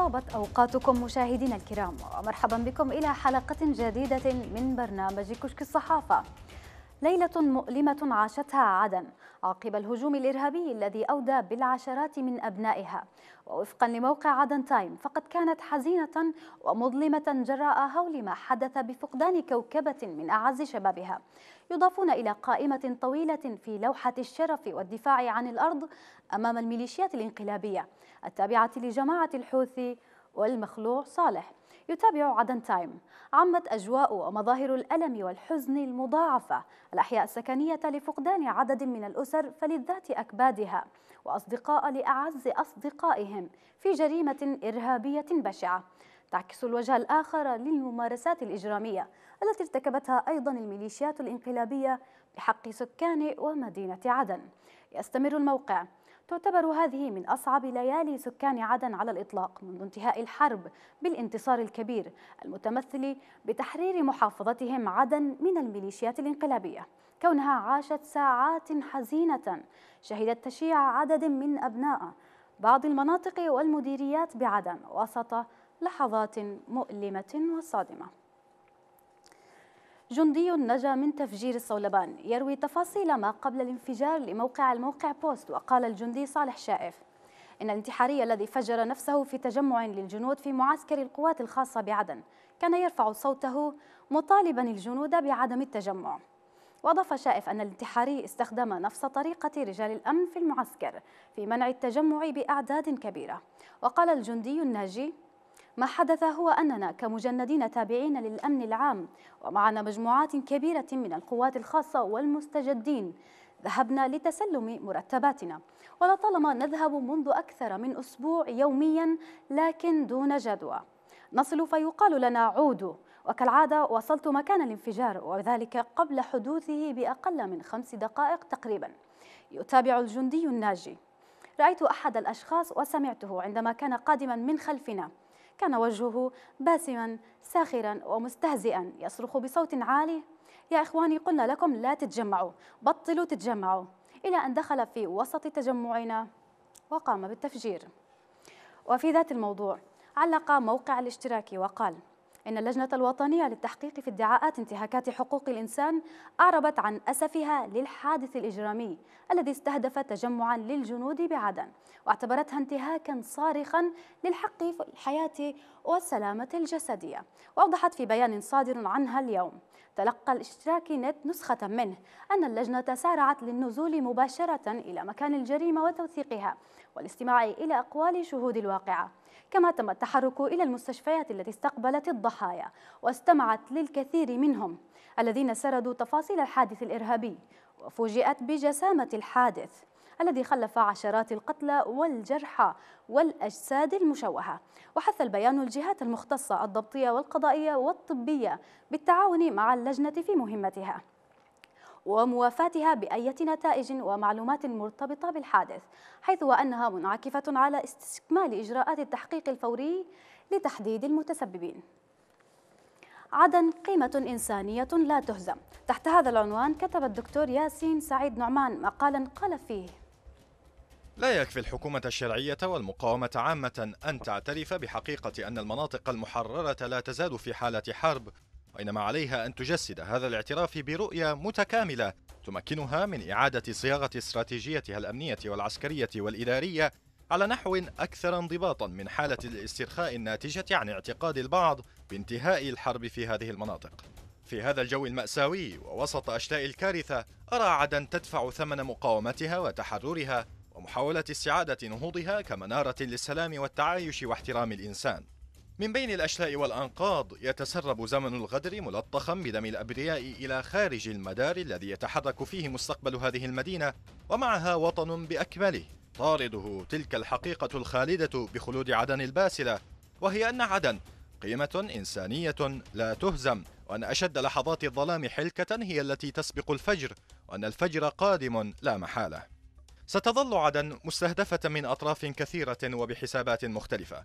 طابت أوقاتكم مشاهدينا الكرام ومرحبا بكم إلى حلقة جديدة من برنامج كشك الصحافة ليلة مؤلمة عاشتها عدن عقب الهجوم الإرهابي الذي أودى بالعشرات من أبنائها ووفقا لموقع عدن تايم فقد كانت حزينة ومظلمة جراء هول ما حدث بفقدان كوكبة من أعز شبابها يضافون إلى قائمة طويلة في لوحة الشرف والدفاع عن الأرض أمام الميليشيات الانقلابية التابعة لجماعة الحوثي والمخلوع صالح يتابع عدن تايم عمت أجواء ومظاهر الألم والحزن المضاعفة الأحياء السكنية لفقدان عدد من الأسر فلذات أكبادها وأصدقاء لأعز أصدقائهم في جريمة إرهابية بشعة تعكس الوجه الآخر للممارسات الإجرامية التي ارتكبتها أيضا الميليشيات الإنقلابية بحق سكان ومدينة عدن يستمر الموقع تعتبر هذه من أصعب ليالي سكان عدن على الإطلاق منذ انتهاء الحرب بالانتصار الكبير المتمثل بتحرير محافظتهم عدن من الميليشيات الانقلابية كونها عاشت ساعات حزينة شهدت تشيع عدد من أبناء بعض المناطق والمديريات بعدن وسط لحظات مؤلمة وصادمة جندي نجا من تفجير الصولبان يروي تفاصيل ما قبل الانفجار لموقع الموقع بوست وقال الجندي صالح شائف إن الانتحاري الذي فجر نفسه في تجمع للجنود في معسكر القوات الخاصة بعدن كان يرفع صوته مطالبا الجنود بعدم التجمع وأضاف شائف أن الانتحاري استخدم نفس طريقة رجال الأمن في المعسكر في منع التجمع بأعداد كبيرة وقال الجندي الناجي ما حدث هو أننا كمجندين تابعين للأمن العام ومعنا مجموعات كبيرة من القوات الخاصة والمستجدين ذهبنا لتسلم مرتباتنا ولطالما نذهب منذ أكثر من أسبوع يوميا لكن دون جدوى نصل فيقال لنا عودوا وكالعادة وصلت مكان الانفجار وذلك قبل حدوثه بأقل من خمس دقائق تقريبا يتابع الجندي الناجي رأيت أحد الأشخاص وسمعته عندما كان قادما من خلفنا كان وجهه باسما ساخرا ومستهزئا يصرخ بصوت عالي يا إخواني قلنا لكم لا تتجمعوا بطلوا تتجمعوا إلى أن دخل في وسط تجمعنا وقام بالتفجير وفي ذات الموضوع علق موقع الاشتراكي وقال إن اللجنة الوطنية للتحقيق في ادعاءات انتهاكات حقوق الإنسان أعربت عن أسفها للحادث الإجرامي الذي استهدف تجمعا للجنود بعدن واعتبرتها انتهاكا صارخا للحق في الحياة والسلامة الجسدية وأوضحت في بيان صادر عنها اليوم تلقى الاشتراكي نت نسخة منه أن اللجنة سارعت للنزول مباشرة إلى مكان الجريمة وتوثيقها والاستماع إلى أقوال شهود الواقعة كما تم التحرك إلى المستشفيات التي استقبلت الضحايا واستمعت للكثير منهم الذين سردوا تفاصيل الحادث الإرهابي وفوجئت بجسامة الحادث الذي خلف عشرات القتلى والجرحى والأجساد المشوهة وحث البيان الجهات المختصة الضبطية والقضائية والطبية بالتعاون مع اللجنة في مهمتها وموافاتها بأية نتائج ومعلومات مرتبطة بالحادث حيث وأنها منعكفة على استكمال إجراءات التحقيق الفوري لتحديد المتسببين عدن قيمة إنسانية لا تهزم تحت هذا العنوان كتب الدكتور ياسين سعيد نعمان مقالا قال فيه لا يكفي الحكومة الشرعية والمقاومة عامة أن تعترف بحقيقة أن المناطق المحررة لا تزال في حالة حرب وإنما عليها أن تجسد هذا الاعتراف برؤية متكاملة تمكنها من إعادة صياغة استراتيجيتها الأمنية والعسكرية والإدارية على نحو أكثر انضباطا من حالة الاسترخاء الناتجة عن اعتقاد البعض بانتهاء الحرب في هذه المناطق في هذا الجو المأساوي ووسط أشلاء الكارثة أرى عدن تدفع ثمن مقاومتها وتحررها ومحاولة استعادة نهوضها كمنارة للسلام والتعايش واحترام الإنسان من بين الأشلاء والأنقاض يتسرب زمن الغدر ملطخا بدم الأبرياء إلى خارج المدار الذي يتحرك فيه مستقبل هذه المدينة ومعها وطن بأكمله طارده تلك الحقيقة الخالدة بخلود عدن الباسلة وهي أن عدن قيمة إنسانية لا تهزم وأن أشد لحظات الظلام حلكة هي التي تسبق الفجر وأن الفجر قادم لا محالة ستظل عدن مستهدفة من أطراف كثيرة وبحسابات مختلفة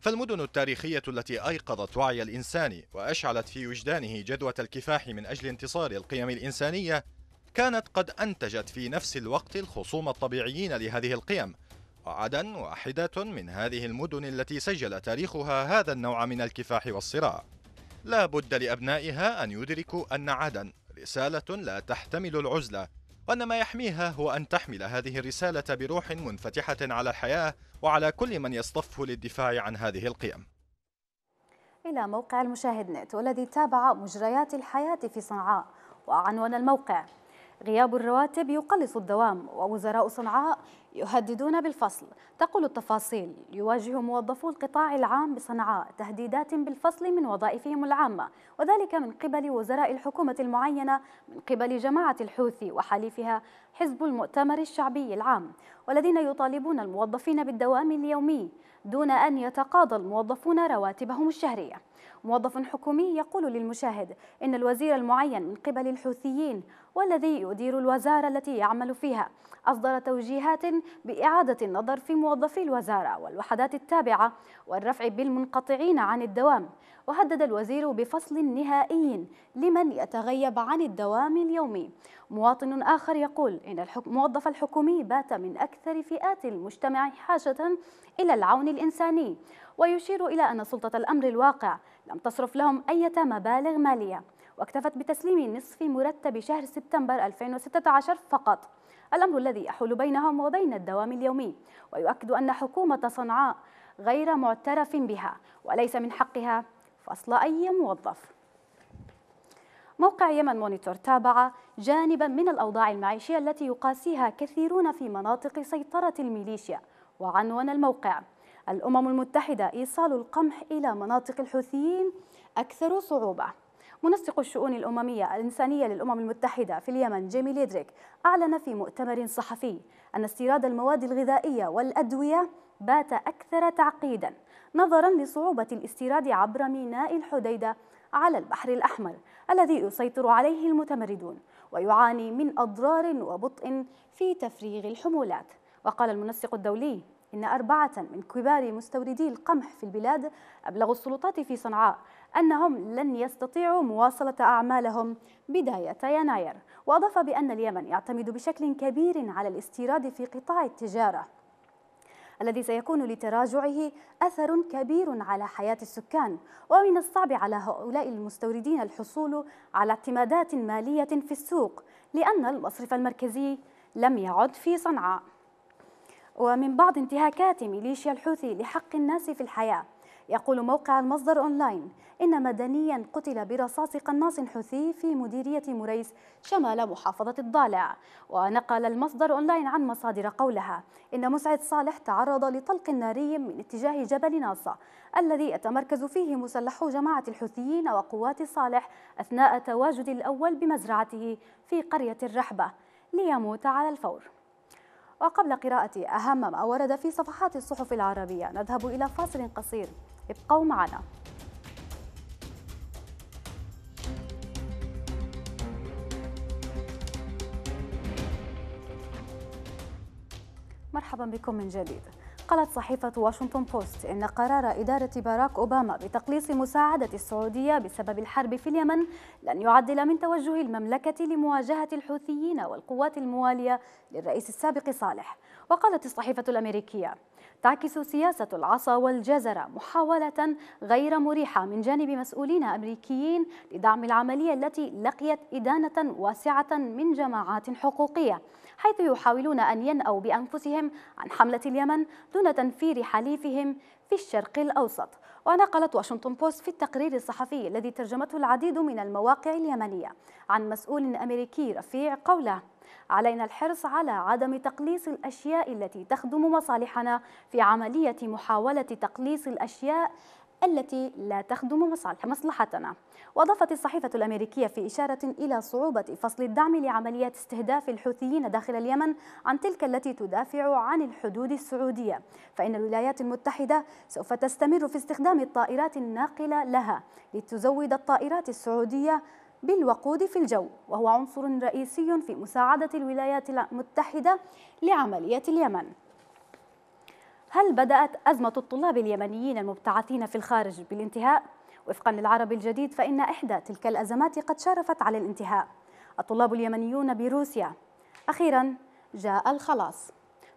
فالمدن التاريخية التي أيقظت وعي الإنسان وأشعلت في وجدانه جدوة الكفاح من أجل انتصار القيم الإنسانية كانت قد أنتجت في نفس الوقت الخصوم الطبيعيين لهذه القيم وعدن واحدة من هذه المدن التي سجل تاريخها هذا النوع من الكفاح والصراع لا بد لأبنائها أن يدركوا أن عدن رسالة لا تحتمل العزلة وأن ما يحميها هو أن تحمل هذه الرسالة بروح منفتحة على الحياة وعلى كل من يصطف للدفاع عن هذه القيم إلى موقع المشاهد نت والذي تابع مجريات الحياة في صنعاء وعنوان الموقع غياب الرواتب يقلص الدوام ووزراء صنعاء يهددون بالفصل تقول التفاصيل يواجه موظفو القطاع العام بصنعاء تهديدات بالفصل من وظائفهم العامة وذلك من قبل وزراء الحكومة المعينة من قبل جماعة الحوثي وحليفها حزب المؤتمر الشعبي العام والذين يطالبون الموظفين بالدوام اليومي دون أن يتقاضى الموظفون رواتبهم الشهرية موظف حكومي يقول للمشاهد إن الوزير المعين من قبل الحوثيين والذي يدير الوزارة التي يعمل فيها أصدر توجيهات بإعادة النظر في موظفي الوزارة والوحدات التابعة والرفع بالمنقطعين عن الدوام وهدد الوزير بفصل نهائي لمن يتغيب عن الدوام اليومي مواطن آخر يقول إن الموظف الحكومي بات من أكثر فئات المجتمع حاجة إلى العون الإنساني ويشير إلى أن سلطة الأمر الواقع لم تصرف لهم أي مبالغ مالية واكتفت بتسليم نصف مرتب شهر سبتمبر 2016 فقط الأمر الذي يحول بينهم وبين الدوام اليومي ويؤكد أن حكومة صنعاء غير معترف بها وليس من حقها فصل أي موظف موقع يمن مونيتور تابع جانبا من الأوضاع المعيشية التي يقاسيها كثيرون في مناطق سيطرة الميليشيا وعنون الموقع الأمم المتحدة إيصال القمح إلى مناطق الحوثيين أكثر صعوبة منسق الشؤون الأممية الإنسانية للأمم المتحدة في اليمن جيمي ليدريك أعلن في مؤتمر صحفي أن استيراد المواد الغذائية والأدوية بات أكثر تعقيدا نظرا لصعوبة الاستيراد عبر ميناء الحديدة على البحر الأحمر الذي يسيطر عليه المتمردون ويعاني من أضرار وبطء في تفريغ الحمولات وقال المنسق الدولي إن أربعة من كبار مستوردي القمح في البلاد أبلغوا السلطات في صنعاء أنهم لن يستطيعوا مواصلة أعمالهم بداية يناير وأضاف بأن اليمن يعتمد بشكل كبير على الاستيراد في قطاع التجارة الذي سيكون لتراجعه أثر كبير على حياة السكان ومن الصعب على هؤلاء المستوردين الحصول على اعتمادات مالية في السوق لأن المصرف المركزي لم يعد في صنعاء ومن بعض انتهاكات ميليشيا الحوثي لحق الناس في الحياة يقول موقع المصدر أونلاين إن مدنيا قتل برصاص قناص حوثي في مديرية مريس شمال محافظة الضالع ونقل المصدر أونلاين عن مصادر قولها إن مسعد صالح تعرض لطلق ناري من اتجاه جبل ناصة الذي يتمركز فيه مسلحو جماعة الحوثيين وقوات صالح أثناء تواجد الأول بمزرعته في قرية الرحبة ليموت على الفور وقبل قراءة أهم ما ورد في صفحات الصحف العربية نذهب إلى فاصل قصير ابقوا معنا مرحبا بكم من جديد أشقلت صحيفة واشنطن بوست إن قرار إدارة باراك أوباما بتقليص مساعدة السعودية بسبب الحرب في اليمن لن يعدل من توجه المملكة لمواجهة الحوثيين والقوات الموالية للرئيس السابق صالح وقالت الصحيفة الأمريكية تعكس سياسة العصا والجزرة محاولة غير مريحة من جانب مسؤولين أمريكيين لدعم العملية التي لقيت إدانة واسعة من جماعات حقوقية حيث يحاولون أن ينأوا بأنفسهم عن حملة اليمن دون تنفير حليفهم في الشرق الأوسط ونقلت واشنطن بوست في التقرير الصحفي الذي ترجمته العديد من المواقع اليمنية عن مسؤول أمريكي رفيع قوله علينا الحرص على عدم تقليص الأشياء التي تخدم مصالحنا في عملية محاولة تقليص الأشياء التي لا تخدم مصالح مصلحتنا وأضافت الصحيفة الأمريكية في إشارة إلى صعوبة فصل الدعم لعمليات استهداف الحوثيين داخل اليمن عن تلك التي تدافع عن الحدود السعودية فإن الولايات المتحدة سوف تستمر في استخدام الطائرات الناقلة لها لتزود الطائرات السعودية بالوقود في الجو وهو عنصر رئيسي في مساعدة الولايات المتحدة لعملية اليمن هل بدأت أزمة الطلاب اليمنيين المبتعثين في الخارج بالانتهاء؟ وفقا للعربي الجديد فإن إحدى تلك الأزمات قد شارفت على الانتهاء الطلاب اليمنيون بروسيا أخيرا جاء الخلاص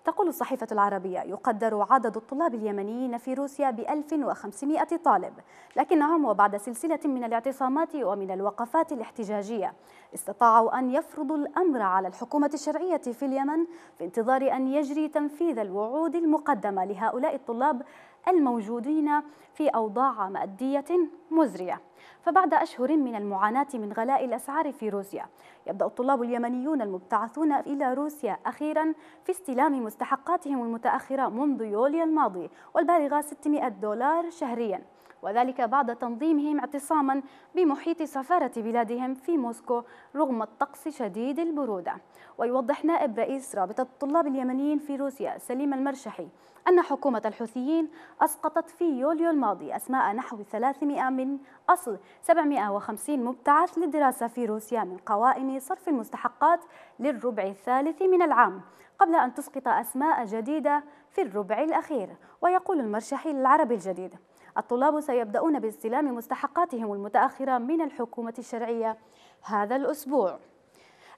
تقول الصحيفة العربية يقدر عدد الطلاب اليمنيين في روسيا ب 1500 طالب لكنهم وبعد سلسلة من الاعتصامات ومن الوقفات الاحتجاجية استطاعوا أن يفرضوا الأمر على الحكومة الشرعية في اليمن في انتظار أن يجري تنفيذ الوعود المقدمة لهؤلاء الطلاب الموجودين في أوضاع مادية مزرية فبعد أشهر من المعاناة من غلاء الأسعار في روسيا يبدأ الطلاب اليمنيون المبتعثون إلى روسيا أخيرا في استلام مستحقاتهم المتأخرة منذ يوليو الماضي والبالغة 600 دولار شهريا وذلك بعد تنظيمهم اعتصاما بمحيط سفارة بلادهم في موسكو رغم الطقس شديد البرودة ويوضح نائب رئيس رابطة الطلاب اليمنيين في روسيا سليم المرشحي أن حكومة الحوثيين أسقطت في يوليو الماضي أسماء نحو 300 من أصل 750 مبتعث للدراسة في روسيا من قوائم صرف المستحقات للربع الثالث من العام قبل أن تسقط أسماء جديدة في الربع الأخير ويقول المرشحي العربي الجديد الطلاب سيبدأون باستلام مستحقاتهم المتأخرة من الحكومة الشرعية هذا الأسبوع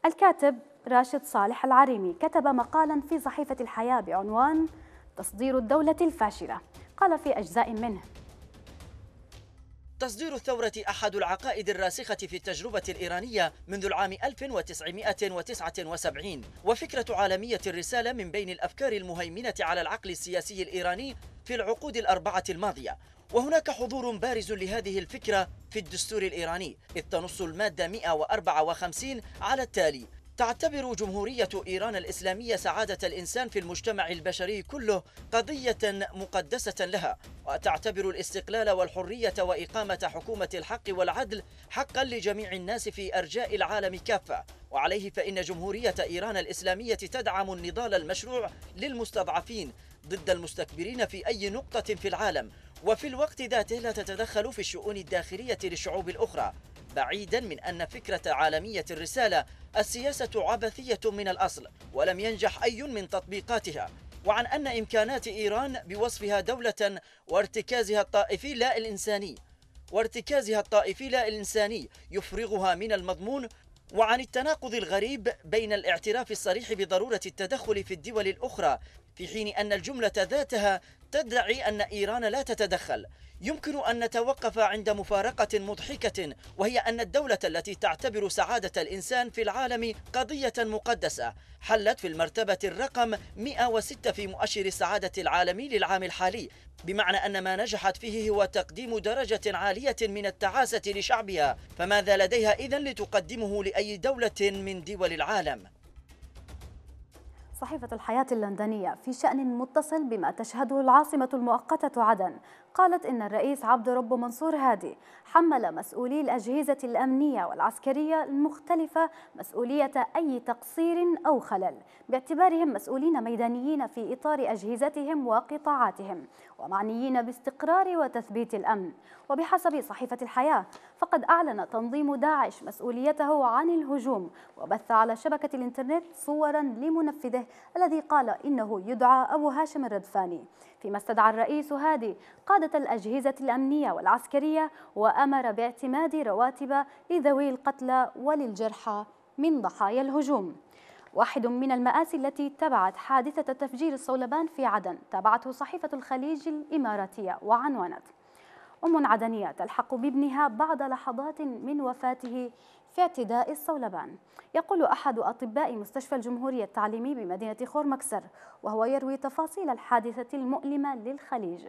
الكاتب راشد صالح العريمي كتب مقالا في صحيفة الحياة بعنوان تصدير الدولة الفاشلة قال في أجزاء منه تصدير الثورة أحد العقائد الراسخة في التجربة الإيرانية منذ العام 1979 وفكرة عالمية الرسالة من بين الأفكار المهيمنة على العقل السياسي الإيراني في العقود الأربعة الماضية وهناك حضور بارز لهذه الفكرة في الدستور الإيراني إذ تنص المادة 154 على التالي تعتبر جمهورية إيران الإسلامية سعادة الإنسان في المجتمع البشري كله قضية مقدسة لها وتعتبر الاستقلال والحرية وإقامة حكومة الحق والعدل حقا لجميع الناس في أرجاء العالم كافة وعليه فإن جمهورية إيران الإسلامية تدعم النضال المشروع للمستضعفين ضد المستكبرين في أي نقطة في العالم وفي الوقت ذاته لا تتدخل في الشؤون الداخلية للشعوب الأخرى بعيدا من أن فكرة عالمية الرسالة السياسة عبثية من الأصل ولم ينجح أي من تطبيقاتها وعن أن إمكانات إيران بوصفها دولة وارتكازها الطائفي لا الإنساني وارتكازها الطائفي لا الإنساني يفرغها من المضمون وعن التناقض الغريب بين الاعتراف الصريح بضرورة التدخل في الدول الأخرى في حين أن الجملة ذاتها تدعي أن إيران لا تتدخل يمكن أن نتوقف عند مفارقة مضحكة وهي أن الدولة التي تعتبر سعادة الإنسان في العالم قضية مقدسة حلت في المرتبة الرقم 106 في مؤشر السعادة العالمي للعام الحالي بمعنى أن ما نجحت فيه هو تقديم درجة عالية من التعاسة لشعبها فماذا لديها إذن لتقدمه لأي دولة من دول العالم؟ صحيفة الحياة اللندنية في شأن متصل بما تشهده العاصمة المؤقتة عدن قالت إن الرئيس عبد رب منصور هادي حمل مسؤولي الأجهزة الأمنية والعسكرية المختلفة مسؤولية أي تقصير أو خلل باعتبارهم مسؤولين ميدانيين في إطار أجهزتهم وقطاعاتهم ومعنيين باستقرار وتثبيت الأمن وبحسب صحيفة الحياة فقد أعلن تنظيم داعش مسؤوليته عن الهجوم وبث على شبكة الإنترنت صورا لمنفذه الذي قال إنه يدعى أبو هاشم الردفاني فيما استدعى الرئيس هادي قادة الأجهزة الأمنية والعسكرية وأمر باعتماد رواتب لذوي القتلى وللجرحى من ضحايا الهجوم واحد من المآسي التي تبعت حادثة تفجير الصولبان في عدن تابعته صحيفة الخليج الإماراتية وعنونت أم عدنية تلحق بابنها بعد لحظات من وفاته في اعتداء الصولبان يقول أحد أطباء مستشفى الجمهورية التعليمي بمدينة خورمكسر وهو يروي تفاصيل الحادثة المؤلمة للخليج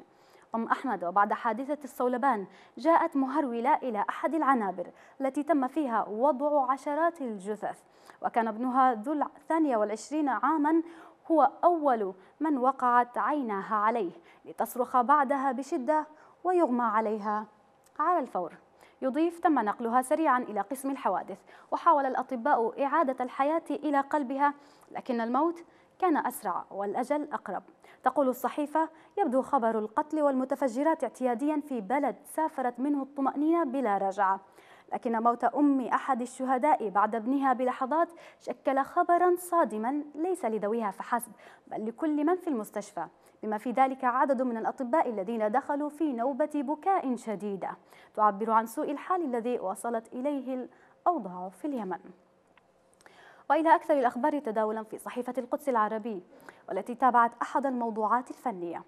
أم أحمد وبعد حادثة الصولبان جاءت مهرولة إلى أحد العنابر التي تم فيها وضع عشرات الجثث وكان ابنها ذو الثانية والعشرين عاما هو أول من وقعت عيناها عليه لتصرخ بعدها بشدة ويغمى عليها على الفور يضيف تم نقلها سريعا إلى قسم الحوادث وحاول الأطباء إعادة الحياة إلى قلبها لكن الموت كان أسرع والأجل أقرب تقول الصحيفة يبدو خبر القتل والمتفجرات اعتياديا في بلد سافرت منه الطمأنينة بلا رجعة لكن موت أم أحد الشهداء بعد ابنها بلحظات شكل خبرا صادما ليس لذويها فحسب بل لكل من في المستشفى بما في ذلك عدد من الأطباء الذين دخلوا في نوبة بكاء شديدة تعبر عن سوء الحال الذي وصلت إليه الأوضاع في اليمن وإلى أكثر الأخبار تداولا في صحيفة القدس العربي والتي تابعت أحد الموضوعات الفنية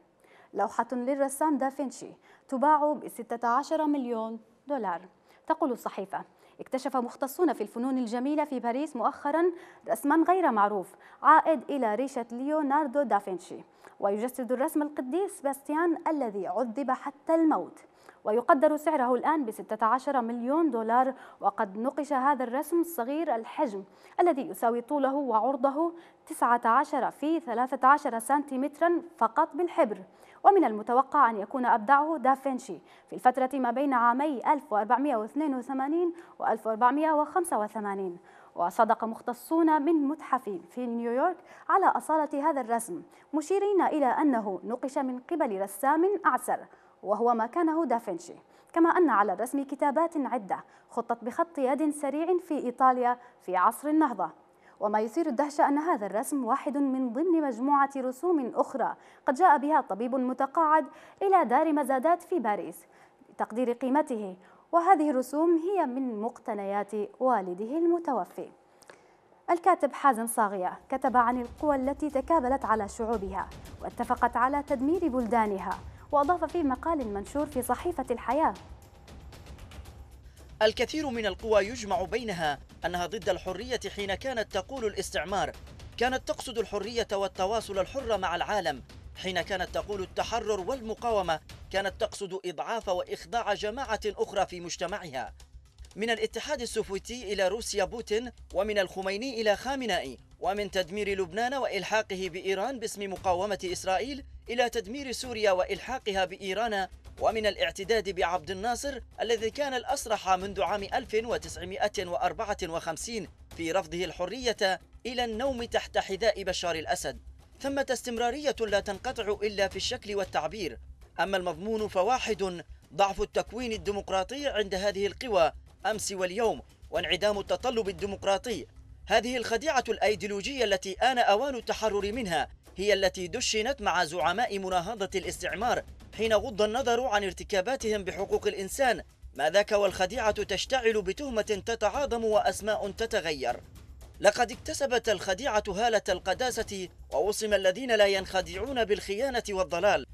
لوحة للرسام دافنشي تباع ب 16 مليون دولار تقول الصحيفة اكتشف مختصون في الفنون الجميلة في باريس مؤخرا رسما غير معروف عائد إلى ريشة ليوناردو دافنشي ويجسد الرسم القديس باستيان الذي عذب حتى الموت ويقدر سعره الآن ب 16 مليون دولار وقد نقش هذا الرسم الصغير الحجم الذي يساوي طوله وعرضه 19 في 13 سنتيمترا فقط بالحبر ومن المتوقع أن يكون أبدعه دافنشي في الفترة ما بين عامي 1482 و 1485 وصدق مختصون من متحف في نيويورك على أصالة هذا الرسم مشيرين إلى أنه نقش من قبل رسام أعسر وهو ما كانه دافنشي كما أن على الرسم كتابات عدة خطت بخط يد سريع في إيطاليا في عصر النهضة وما يثير الدهشة أن هذا الرسم واحد من ضمن مجموعة رسوم أخرى قد جاء بها طبيب متقاعد إلى دار مزادات في باريس لتقدير قيمته وهذه الرسوم هي من مقتنيات والده المتوفي الكاتب حازم صاغية كتب عن القوى التي تكابلت على شعوبها واتفقت على تدمير بلدانها وأضاف في مقال منشور في صحيفة الحياة الكثير من القوى يجمع بينها أنها ضد الحرية حين كانت تقول الاستعمار كانت تقصد الحرية والتواصل الحر مع العالم حين كانت تقول التحرر والمقاومة كانت تقصد إضعاف وإخضاع جماعة أخرى في مجتمعها من الاتحاد السوفيتي إلى روسيا بوتين ومن الخميني إلى خامنائي ومن تدمير لبنان وإلحاقه بإيران باسم مقاومة إسرائيل إلى تدمير سوريا وإلحاقها بإيران ومن الاعتداد بعبد الناصر الذي كان الأسرح منذ عام 1954 في رفضه الحرية إلى النوم تحت حذاء بشار الأسد ثمة استمرارية لا تنقطع إلا في الشكل والتعبير أما المضمون فواحد ضعف التكوين الديمقراطي عند هذه القوى أمس واليوم وانعدام التطلب الديمقراطي هذه الخديعة الأيديولوجية التي آن أوان التحرر منها هي التي دشنت مع زعماء مناهضة الاستعمار حين غض النظر عن ارتكاباتهم بحقوق الإنسان ما ذاك والخديعة تشتعل بتهمة تتعاظم وأسماء تتغير لقد اكتسبت الخديعة هالة القداسة ووصم الذين لا ينخدعون بالخيانة والضلال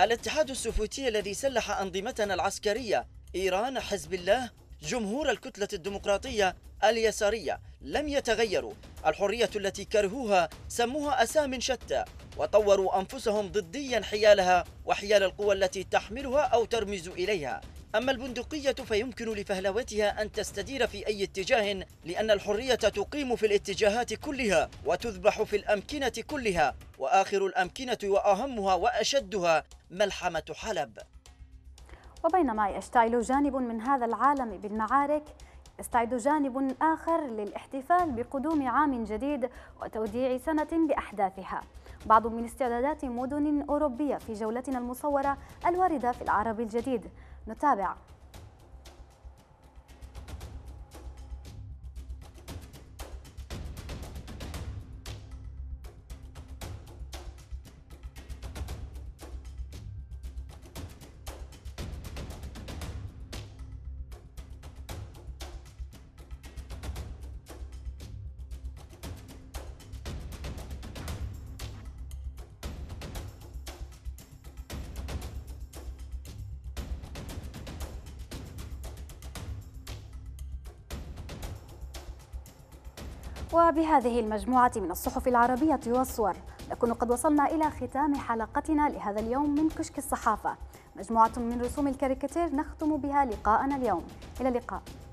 الاتحاد السوفيتي الذي سلح أنظمتنا العسكرية إيران حزب الله جمهور الكتلة الديمقراطية اليسارية لم يتغيروا الحرية التي كرهوها سموها أسام شتى وطوروا أنفسهم ضديا حيالها وحيال القوى التي تحملها أو ترمز إليها أما البندقية فيمكن لفهلوتها أن تستدير في أي اتجاه لأن الحرية تقيم في الاتجاهات كلها وتذبح في الأمكنة كلها وآخر الأمكنة وأهمها وأشدها ملحمة حلب وبينما يشتعل جانب من هذا العالم بالمعارك يستعد جانب آخر للاحتفال بقدوم عام جديد وتوديع سنة بأحداثها بعض من استعدادات مدن أوروبية في جولتنا المصورة الواردة في العرب الجديد نتابع وبهذه المجموعة من الصحف العربية والصور نكون قد وصلنا إلى ختام حلقتنا لهذا اليوم من كشك الصحافة مجموعة من رسوم الكاريكاتير نختم بها لقاءنا اليوم إلى اللقاء